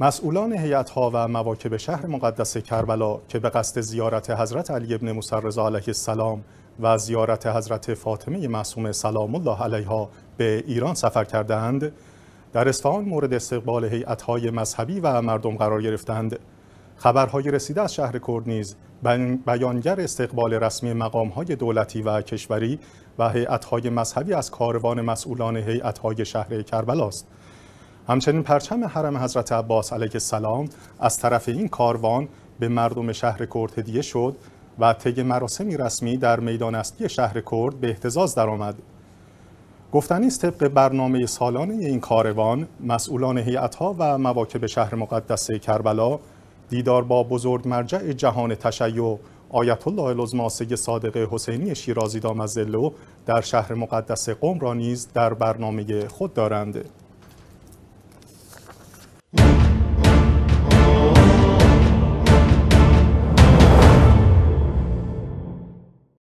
مسئولان ها و مواکب شهر مقدس کربلا که به قصد زیارت حضرت علی ابن مصر رضا علیه السلام و زیارت حضرت فاطمه معصومه سلام الله علیها به ایران سفر کردند در اصفهان مورد استقبال هیئت‌های مذهبی و مردم قرار گرفتند خبرهای رسیده از شهر کرد نیز بیانگر استقبال رسمی مقامهای دولتی و کشوری و هیئت‌های مذهبی از کاروان مسئولان هیئت‌های شهر کربلا است همچنین پرچم حرم حضرت عباس علیه السلام از طرف این کاروان به مردم شهر کرد هدیه شد و طی مراسمی رسمی در میدان اصلی شهر کرد به احتزاز درآمد. گفتنی است طبق برنامه سالانه این کاروان مسئولان ها و مواکب شهر مقدس کربلا دیدار با بزرگ مرجع جهان تشیع آیت الله العظما صادق حسینی شیرازی دامزلو در شهر مقدس قم را نیز در برنامه خود دارند.